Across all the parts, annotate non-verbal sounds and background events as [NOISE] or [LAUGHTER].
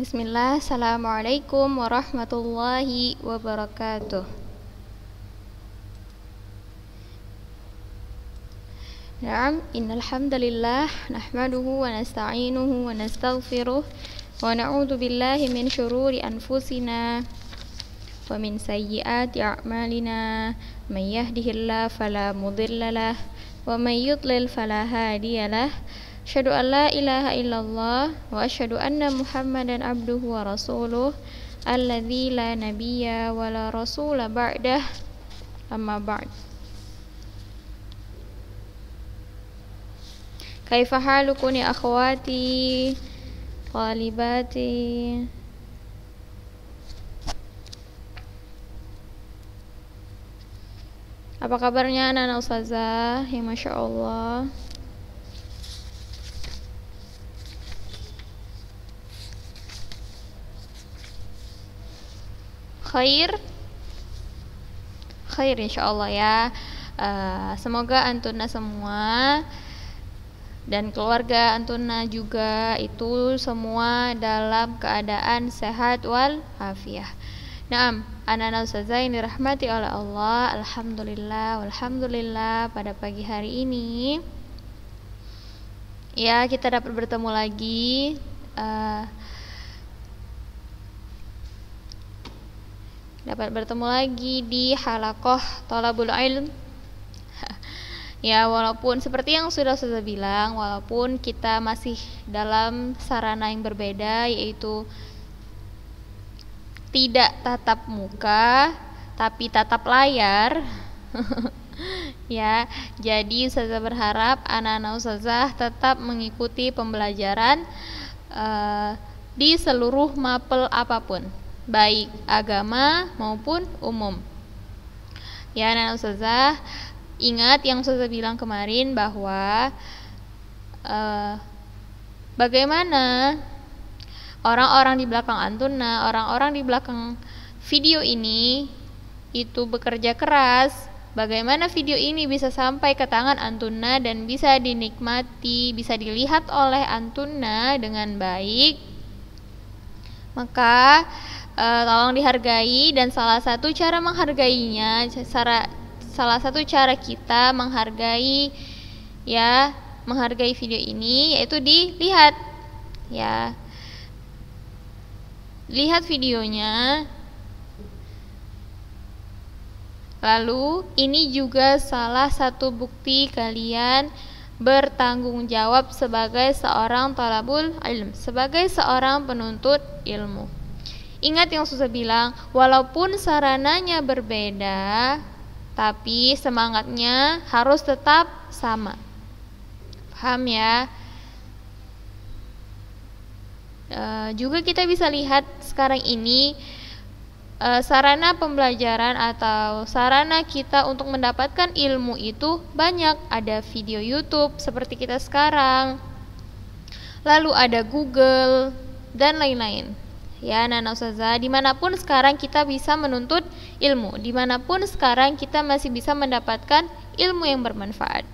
Bismillah, Assalamualaikum warahmatullahi wabarakatuh Naam, innalhamdulillah Nahmaduhu wa nasta'inuhu wa nasta'gfiruh Wa na'udhu billahi min syururi anfusina Wa min sayyiati a'malina Man yahdihillah fala mudillalah Wa man yudlil fala Asyhadu an ilaha illallah wa asyhadu anna Muhammadan abduhu wa rasuluh alladzi la nabiyya wa la rasula ba'dah amma ba'd. Kaifa halukum ya akhwati talibati Apa kabarnya anak-anak ustazah? Ya Masya Allah khair khair Allah ya uh, semoga antuna semua dan keluarga antuna juga itu semua dalam keadaan sehat wal afiah. Naam, anak-anak ustazah yang dirahmati oleh Allah, alhamdulillah, alhamdulillah pada pagi hari ini ya kita dapat bertemu lagi uh, dapat bertemu lagi di halakoh Tola Bulu ilm [LAUGHS] ya walaupun seperti yang sudah saya bilang walaupun kita masih dalam sarana yang berbeda yaitu tidak tatap muka tapi tatap layar [LAUGHS] ya jadi saya berharap anak-anak Ustazah tetap mengikuti pembelajaran uh, di seluruh mapel apapun baik agama maupun umum. Ya, anak ustazah, ingat yang ustazah bilang kemarin bahwa uh, bagaimana orang-orang di belakang antuna, orang-orang di belakang video ini itu bekerja keras. Bagaimana video ini bisa sampai ke tangan antuna dan bisa dinikmati, bisa dilihat oleh antuna dengan baik? Maka uh, tolong dihargai dan salah satu cara menghargainya cara salah satu cara kita menghargai ya menghargai video ini yaitu dilihat ya lihat videonya lalu ini juga salah satu bukti kalian bertanggung jawab sebagai seorang talabul ilm sebagai seorang penuntut ilmu Ingat yang susah bilang, walaupun sarananya berbeda, tapi semangatnya harus tetap sama. Paham ya? E, juga kita bisa lihat sekarang ini e, sarana pembelajaran atau sarana kita untuk mendapatkan ilmu itu banyak. Ada video YouTube seperti kita sekarang, lalu ada Google dan lain-lain ya Nana saza dimanapun sekarang kita bisa menuntut ilmu dimanapun sekarang kita masih bisa mendapatkan ilmu yang bermanfaat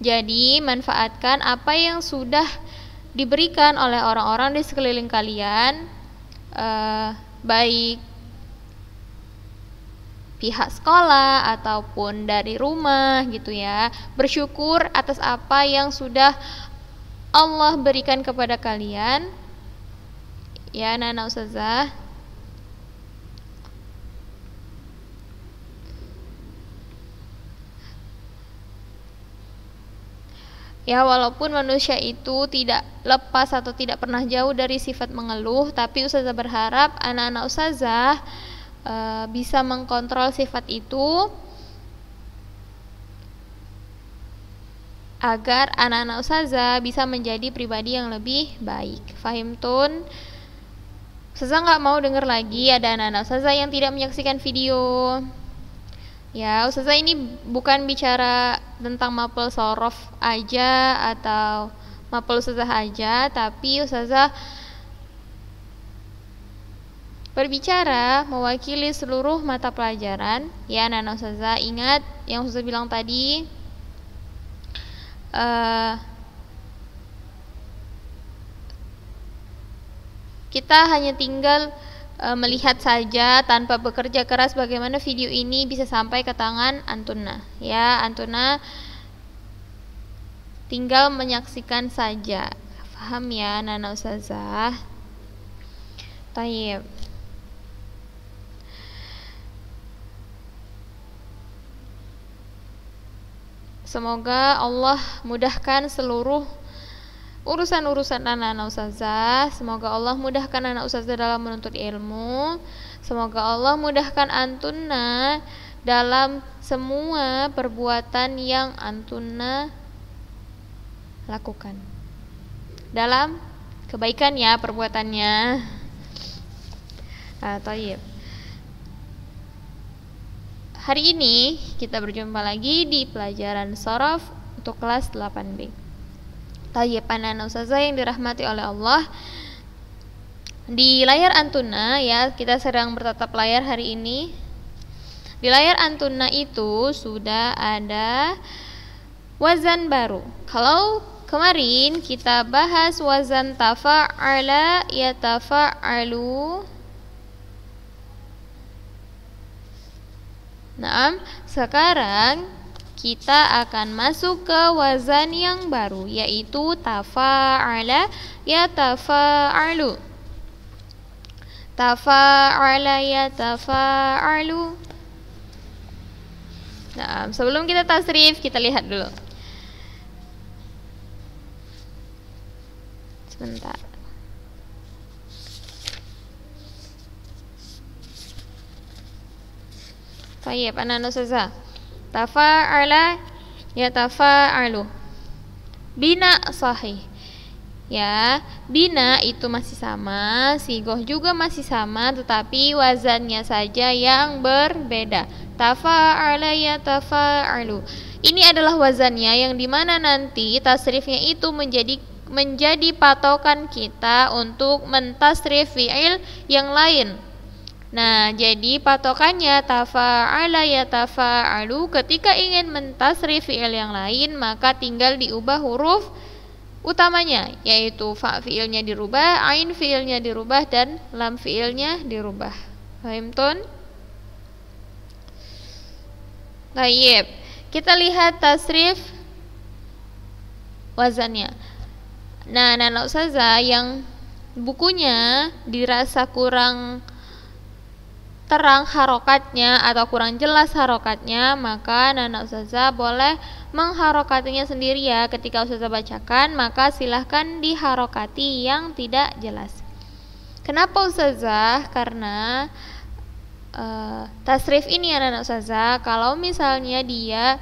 jadi manfaatkan apa yang sudah diberikan oleh orang-orang di sekeliling kalian eh, baik pihak sekolah ataupun dari rumah gitu ya bersyukur atas apa yang sudah Allah berikan kepada kalian Ya, anak ustazah. Ya, walaupun manusia itu tidak lepas atau tidak pernah jauh dari sifat mengeluh, tapi ustazah berharap anak-anak ustazah e, bisa mengkontrol sifat itu agar anak-anak ustazah bisa menjadi pribadi yang lebih baik. Fahim tun? Saza nggak mau dengar lagi ada anak-anak Saza yang tidak menyaksikan video. Ya, Saza ini bukan bicara tentang mapel sorof aja atau mapel Saza aja, tapi Saza berbicara mewakili seluruh mata pelajaran. Ya, anak-anak Saza ingat yang Saza bilang tadi. Uh, Kita hanya tinggal e, melihat saja tanpa bekerja keras bagaimana video ini bisa sampai ke tangan Antuna. Ya, Antuna tinggal menyaksikan saja. Paham ya, Nana Ustazah? Tayyip Semoga Allah mudahkan seluruh urusan-urusan anak-anak ustazah. Semoga Allah mudahkan anak ustazah dalam menuntut ilmu. Semoga Allah mudahkan antuna dalam semua perbuatan yang antuna lakukan. Dalam kebaikan ya perbuatannya. Ah, tayyib. Hari ini kita berjumpa lagi di pelajaran sorof untuk kelas 8B. Tayyibanan Ustazah yang dirahmati oleh Allah Di layar Antuna ya Kita sedang bertatap layar hari ini Di layar Antuna itu sudah ada Wazan baru Kalau kemarin kita bahas Wazan tafa'ala ya tafa'alu Nah, sekarang kita akan masuk ke wazan yang baru yaitu tafa'ala ya tafa'alu tafa'ala ya tafa'alu nah sebelum kita tasrif kita lihat dulu sebentar طيب أنا نسزة Tafa'ala yatafa'alu. Bina sahih. Ya, bina itu masih sama, sigoh juga masih sama tetapi wazannya saja yang berbeda. Tafa'ala yatafa'alu. Ini adalah wazannya yang dimana nanti tasrifnya itu menjadi menjadi patokan kita untuk mentasrif fi'il yang lain Nah, jadi patokannya tafa'ala ya tafa'alu ketika ingin mentasrif fi'il yang lain maka tinggal diubah huruf utamanya yaitu fa fi'ilnya dirubah, ain fi'ilnya dirubah dan lam fi'ilnya dirubah. Paham tun? Baik. Kita lihat tasrif wazannya. Nah, anak-anak yang bukunya dirasa kurang terang harokatnya atau kurang jelas harokatnya maka anak ustazah boleh mengharokatinya sendiri ya ketika ustazah bacakan maka silahkan diharokati yang tidak jelas kenapa ustazah karena uh, tasrif ini ya, anak ustazah kalau misalnya dia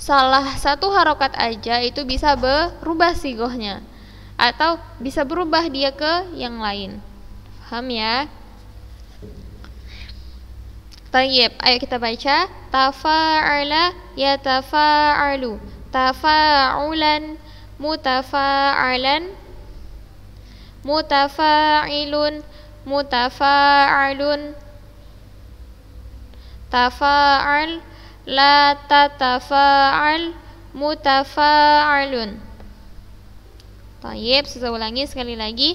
salah satu harokat aja itu bisa berubah sigohnya atau bisa berubah dia ke yang lain paham ya Tayyib, ayo kita baca tafa'ala yatafa'alu tafa'ulan mutafa'alan mutafa'ilun mutafa'alun tafa'al la tatafa'al mutafa'alun Tayyib, saya ulangi sekali lagi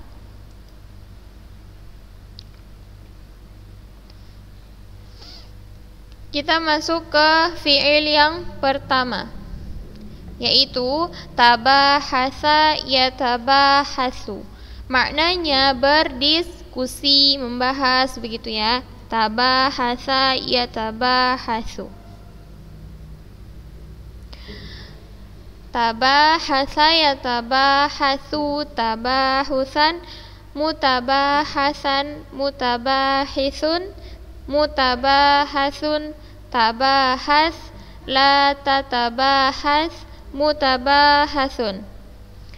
Kita masuk ke fi'il yang pertama yaitu tabahasa yatabahasu. Maknanya berdiskusi, membahas begitu ya. Tabahasa yatabahasu. Tabahasa yatabahasu tabahusan mutabahasan mutabahisun mutabahasun tabahas la tatabahas mutabahasun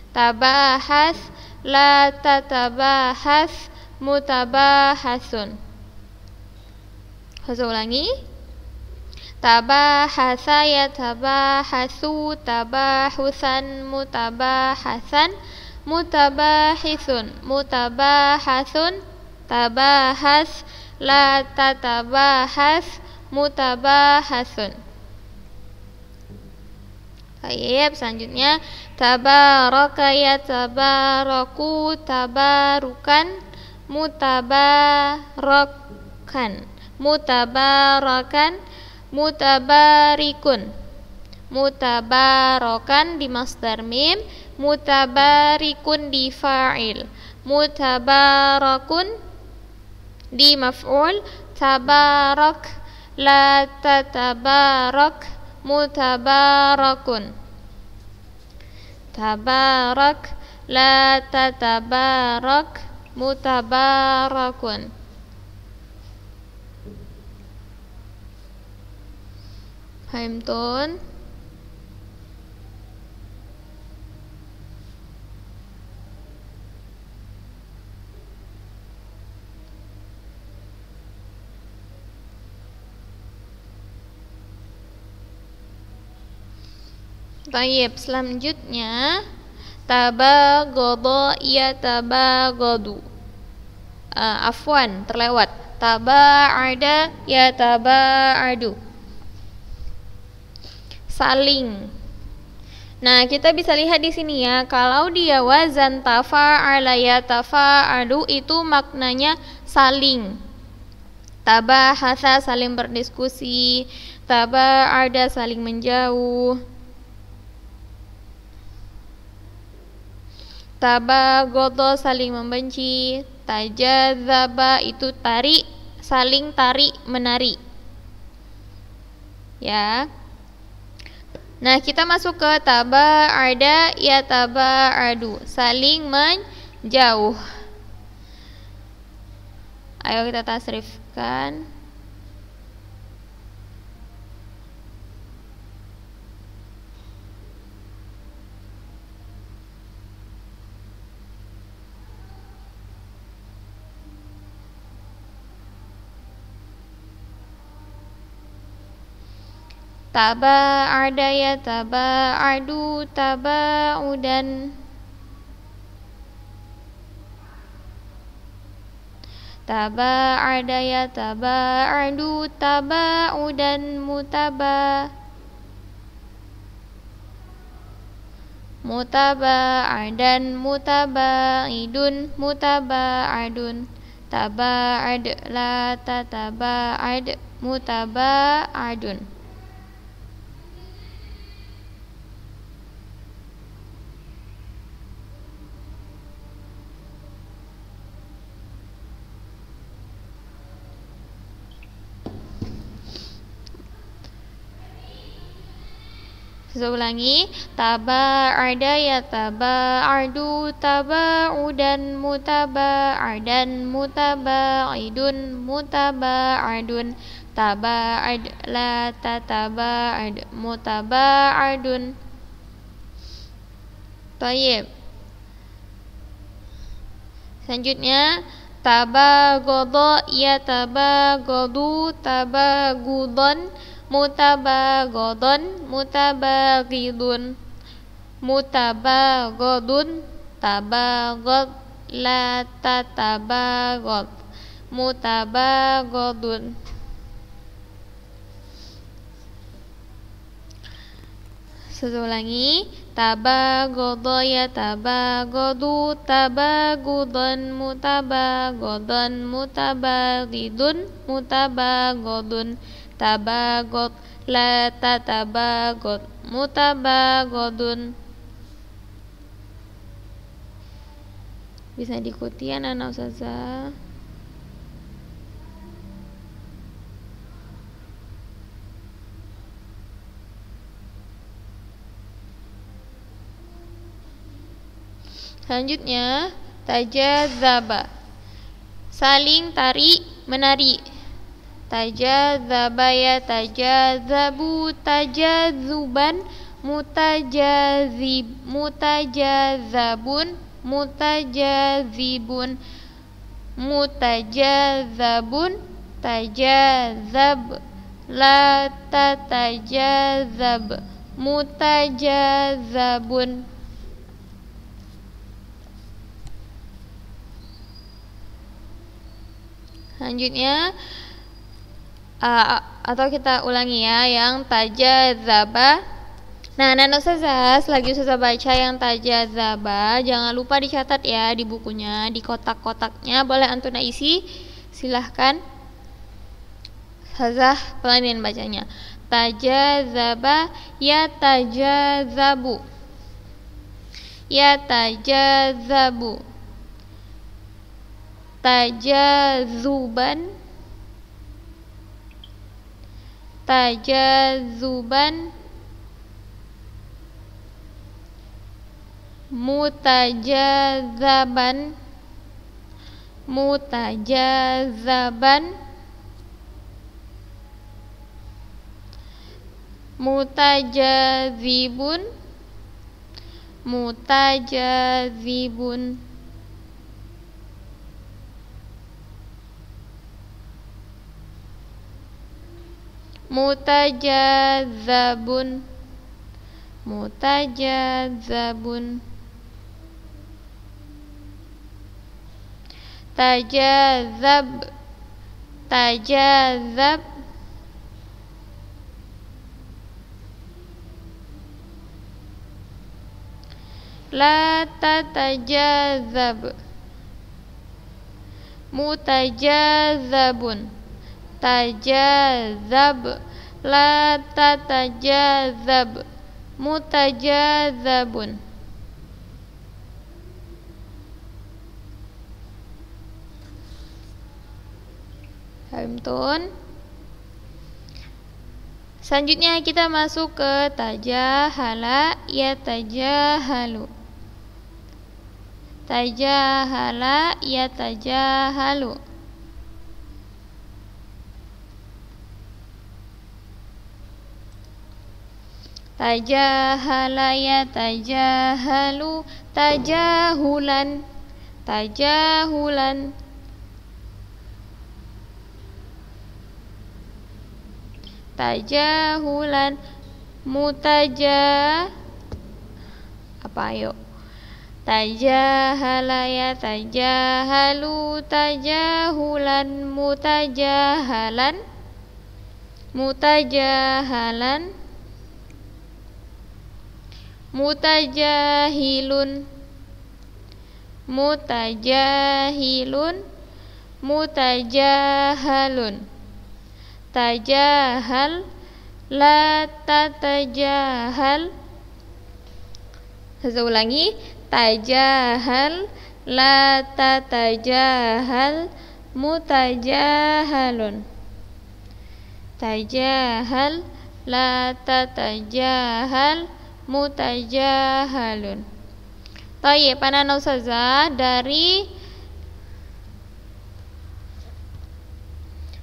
tabahas la tatabahas mutabahasun Saya ulangi Tabahasa ya tabahasu tabahusan mutabahasan mutabahisun mutabahasun tabahas la tatabahas mutabahasun Baik, selanjutnya tabaraka ya tabaraku tabarukan mutabarakan mutabarakan mutabarikun mutabarokan di masdar mim mutabarikun di fa'il mutabarakun دي مفعول تبارك لا تتبارك متبارك تبارك لا تتبارك متبارك فهمتون؟ Tayyip selanjutnya tabagodo iya tabagodu. Uh, afwan, terlewat. Taba'ada ya taba'adu. Saling. Nah, kita bisa lihat di sini ya, kalau dia wazan tafa'ala ya tafa'adu itu maknanya saling. Tabahasa saling berdiskusi, taba'ada saling menjauh. goto saling membenci zaba itu tarik saling tarik menari ya nah kita masuk ke taba ada ya taba adu saling menjauh ayo kita tasrifkan Taba ada ya udan taba ada ya taba udan mutaba mutaba mutaba idun taba mutaba'idun taba taba'ad la mutaba ardun. Saya ulangi arda ya mutaba idun mutaba ardun taba ard la mutaba ardun Tayyib Selanjutnya taba godo ya godu taba gudon mutabagodon mutabagidun mutabagodun tabagod la tatabagod mutabagodun sesulangi ulangi Tabagodo ya tabagodu Tabagudon mutabagodon Mutabaridun mutabagodun tabagot la tatabagot mutabagodun bisa diikuti ya Nana ustazah Selanjutnya tajazaba saling tarik menari tajadzaba tajazabu tajazuban mutajazib mutajazabun mutajazibun mutajazabun tajazab la tatajazab mutajazabun Selanjutnya uh, atau kita ulangi ya yang tajazaba Nah, Nana Seza, lagi Seza baca yang tajazaba, jangan lupa dicatat ya di bukunya, di kotak-kotaknya boleh antuna isi. Silahkan sazah pelanin bacanya. Tajazaba ya tajazabu. Ya tajazabu. Tajazuban tajazuban mutajazaban mutajazaban mutajazibun mutajazibun taja zab, tajazab tajazab la tatajazab mutajazabun mutajazab la tatajazab mutajazabun Hamtun Selanjutnya kita masuk ke tajahala ya tajahalu Tajahala ya tajahalu tajahala ya tajahalu tajahulan tajahulan tajahulan mutaja apa yuk tajahala ya tajahalu tajahulan mutajahalan mutajahalan mutajahilun mutajahilun mutajahalun tajahal la tatajahal saya ulangi tajahal la tatajahal mutajahalun tajahal la tatajahal mutajahalun Tayyib, pananau saja dari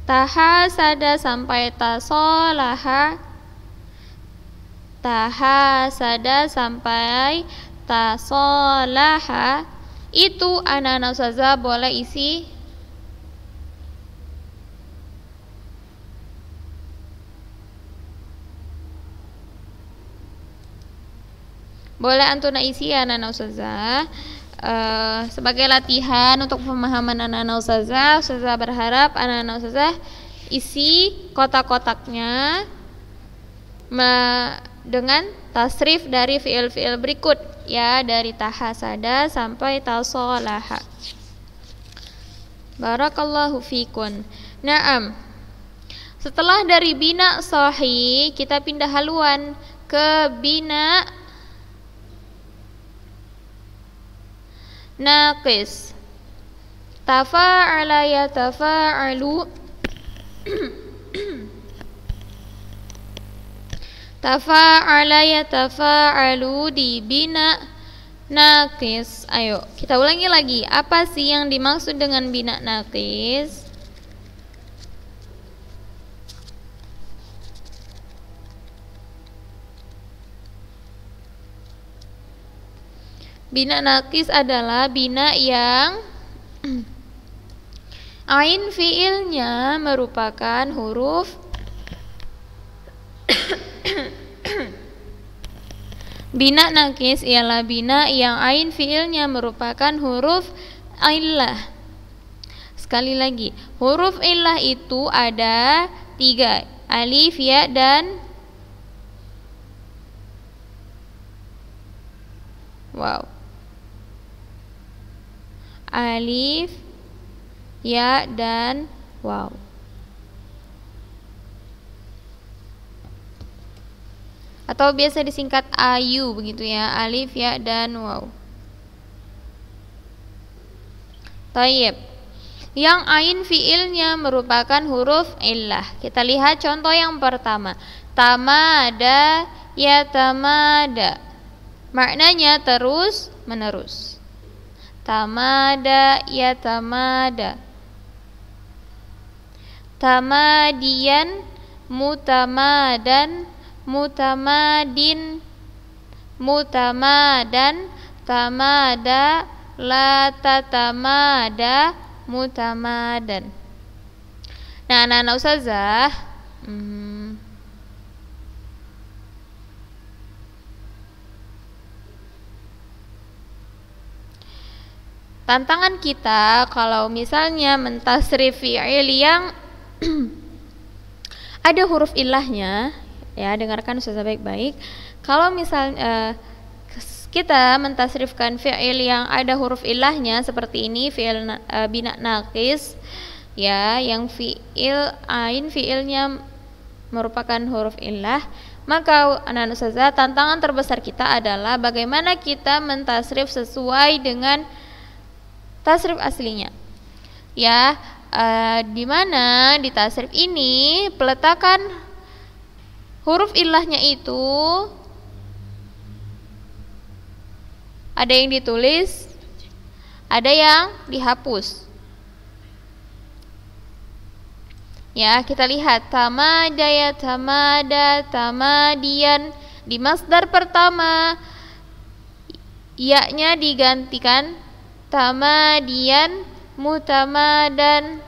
tahasada sampai tasolaha tahasada sampai tasolaha itu anak-anak saja boleh isi Boleh antuna isi ya anak-anak ustazah. Uh, sebagai latihan untuk pemahaman anak-anak ustazah, ustazah berharap anak-anak ustazah isi kotak-kotaknya dengan tasrif dari fiil-fiil berikut ya dari tahasada sampai tasolaha. Barakallahu fikun. Naam. Setelah dari bina sohi, kita pindah haluan ke bina naqis tafa'ala yatafa'alu tafa'ala arlu dibina naqis ayo kita ulangi lagi apa sih yang dimaksud dengan bina naqis Bina nakis adalah bina yang [CLEARS THROAT] ain fiilnya merupakan huruf [CLEARS THROAT] Bina nakis ialah bina yang ain fiilnya merupakan huruf illah. Sekali lagi, huruf illah itu ada tiga, alif, ya, dan wow alif, ya dan waw. Atau biasa disingkat ayu begitu ya, alif, ya dan waw. Tayyib. Yang ain fiilnya merupakan huruf illah. Kita lihat contoh yang pertama. Tamada ya tamada. Maknanya terus menerus tamada ya tamada tamadian mutamadan mutamadin mutamadan tamada la tatamada mutamadan nah anak-anak usazah hmm, tantangan kita kalau misalnya mentasrif fi'il yang [CLEARS THROAT] ada huruf ilahnya ya dengarkan sudah baik-baik kalau misalnya uh, eh, kita mentasrifkan fi'il yang ada huruf ilahnya seperti ini fi'il na, uh, bina naqis ya yang fi'il ain fi'ilnya merupakan huruf ilah maka anak ustazah tantangan terbesar kita adalah bagaimana kita mentasrif sesuai dengan tasrif aslinya ya uh, di mana di tasrif ini peletakan huruf ilahnya itu ada yang ditulis ada yang dihapus ya kita lihat tamadaya tamada tamadian di masdar pertama yaknya digantikan tamadian mutamadan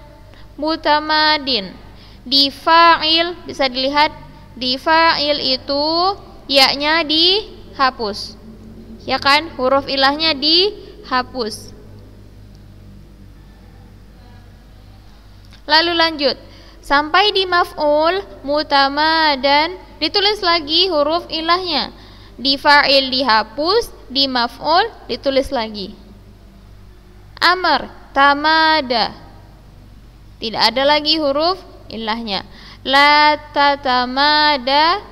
mutamadin di fa'il bisa dilihat di fa'il itu yaknya dihapus ya kan huruf ilahnya dihapus lalu lanjut sampai di maf'ul mutamadan ditulis lagi huruf ilahnya di fa'il dihapus di maf'ul ditulis lagi amar tamada tidak ada lagi huruf ilahnya la tamada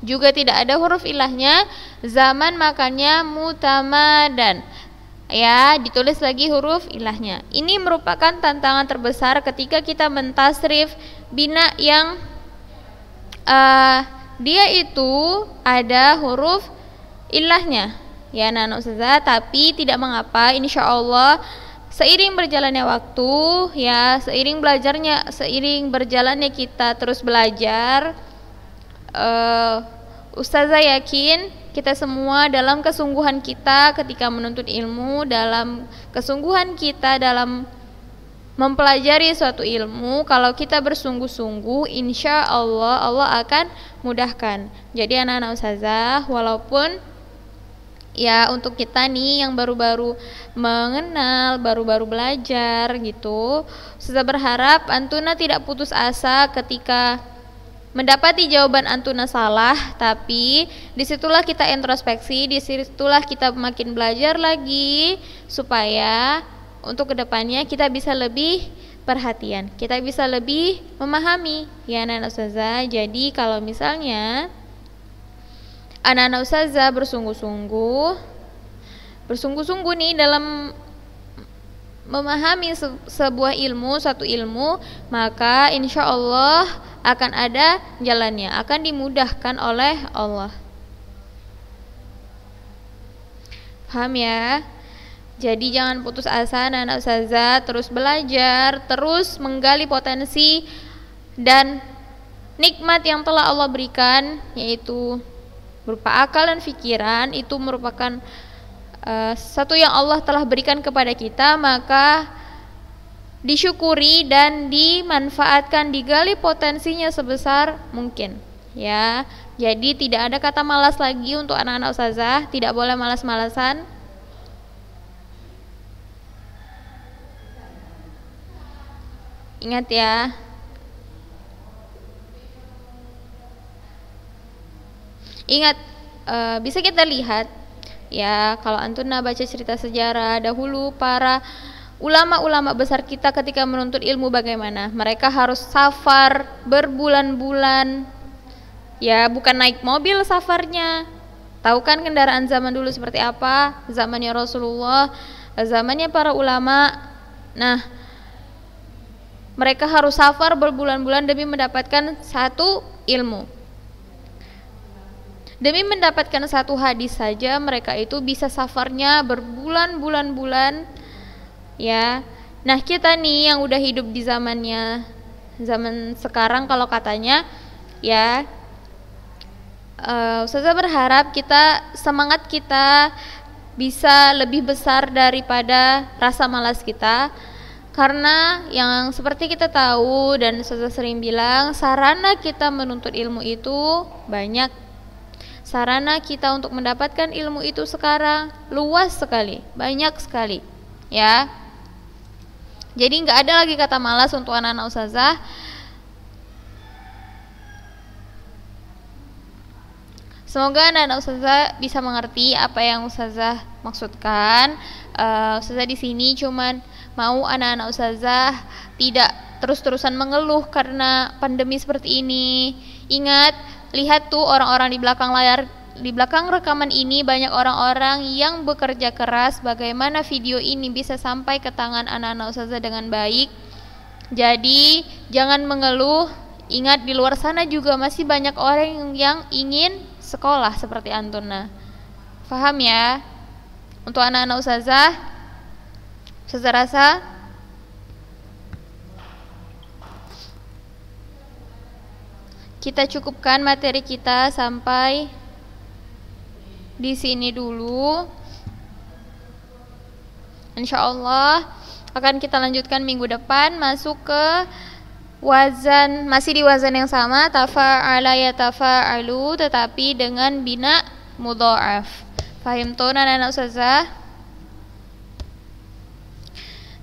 juga tidak ada huruf ilahnya zaman makannya mutamadan ya ditulis lagi huruf ilahnya ini merupakan tantangan terbesar ketika kita mentasrif bina yang uh, dia itu ada huruf ilahnya ya Nana Ustazah tapi tidak mengapa insya Allah seiring berjalannya waktu ya seiring belajarnya seiring berjalannya kita terus belajar uh, Ustazah yakin kita semua dalam kesungguhan kita ketika menuntut ilmu dalam kesungguhan kita dalam mempelajari suatu ilmu kalau kita bersungguh-sungguh insya Allah Allah akan mudahkan jadi anak-anak ustazah walaupun ya untuk kita nih yang baru-baru mengenal, baru-baru belajar gitu. Saya berharap Antuna tidak putus asa ketika mendapati jawaban Antuna salah, tapi disitulah kita introspeksi, disitulah kita makin belajar lagi supaya untuk kedepannya kita bisa lebih perhatian, kita bisa lebih memahami ya anak Ustazah. Jadi kalau misalnya anak-anak ustazah bersungguh-sungguh bersungguh-sungguh nih dalam memahami se sebuah ilmu satu ilmu maka insya Allah akan ada jalannya akan dimudahkan oleh Allah paham ya jadi jangan putus asa anak saza terus belajar terus menggali potensi dan nikmat yang telah Allah berikan yaitu berupa akal dan pikiran itu merupakan uh, satu yang Allah telah berikan kepada kita maka disyukuri dan dimanfaatkan digali potensinya sebesar mungkin ya jadi tidak ada kata malas lagi untuk anak-anak ustazah tidak boleh malas-malasan ingat ya Ingat uh, bisa kita lihat ya kalau Antuna baca cerita sejarah dahulu para ulama-ulama besar kita ketika menuntut ilmu bagaimana? Mereka harus safar berbulan-bulan. Ya, bukan naik mobil safarnya. Tahu kan kendaraan zaman dulu seperti apa? Zamannya Rasulullah, zamannya para ulama. Nah, mereka harus safar berbulan-bulan demi mendapatkan satu ilmu. Demi mendapatkan satu hadis saja mereka itu bisa safarnya berbulan-bulan-bulan ya. Nah, kita nih yang udah hidup di zamannya zaman sekarang kalau katanya ya uh, eh, saya berharap kita semangat kita bisa lebih besar daripada rasa malas kita karena yang seperti kita tahu dan saya sering bilang sarana kita menuntut ilmu itu banyak sarana kita untuk mendapatkan ilmu itu sekarang luas sekali, banyak sekali, ya. Jadi nggak ada lagi kata malas untuk anak-anak usazah. Semoga anak-anak usazah bisa mengerti apa yang usazah maksudkan. Uh, eh, usazah di sini cuman mau anak-anak usazah tidak terus-terusan mengeluh karena pandemi seperti ini. Ingat, Lihat tuh orang-orang di belakang layar di belakang rekaman ini banyak orang-orang yang bekerja keras bagaimana video ini bisa sampai ke tangan anak-anak usaha dengan baik jadi jangan mengeluh ingat di luar sana juga masih banyak orang yang ingin sekolah seperti Antuna paham ya untuk anak-anak usaha saya rasa Kita cukupkan materi kita sampai di sini dulu. Insya Allah akan kita lanjutkan minggu depan masuk ke wazan masih di wazan yang sama tafa'ala ya alu tetapi dengan bina mudha'af. Fahim tuh anak-anak ustazah?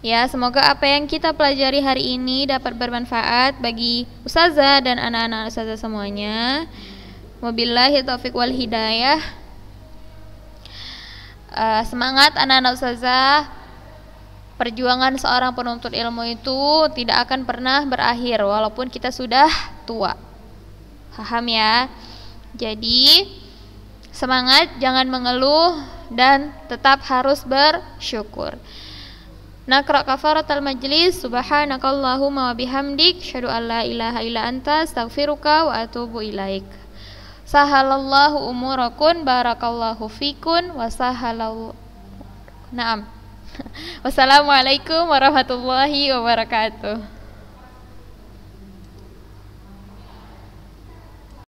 Ya, semoga apa yang kita pelajari hari ini dapat bermanfaat bagi ustazah dan anak-anak ustazah semuanya. Wabillahi taufik wal hidayah. Uh, semangat anak-anak ustazah. Perjuangan seorang penuntut ilmu itu tidak akan pernah berakhir walaupun kita sudah tua. Paham ya? Jadi semangat, jangan mengeluh dan tetap harus bersyukur. Nakra kafaratal majlis subhanakallahumma wa bihamdik syadu an ilaha illa anta astaghfiruka wa atubu ilaik. Sahalallahu umurakun barakallahu fikun wa sahalallahu Naam. [LAUGHS] Wassalamualaikum warahmatullahi wabarakatuh.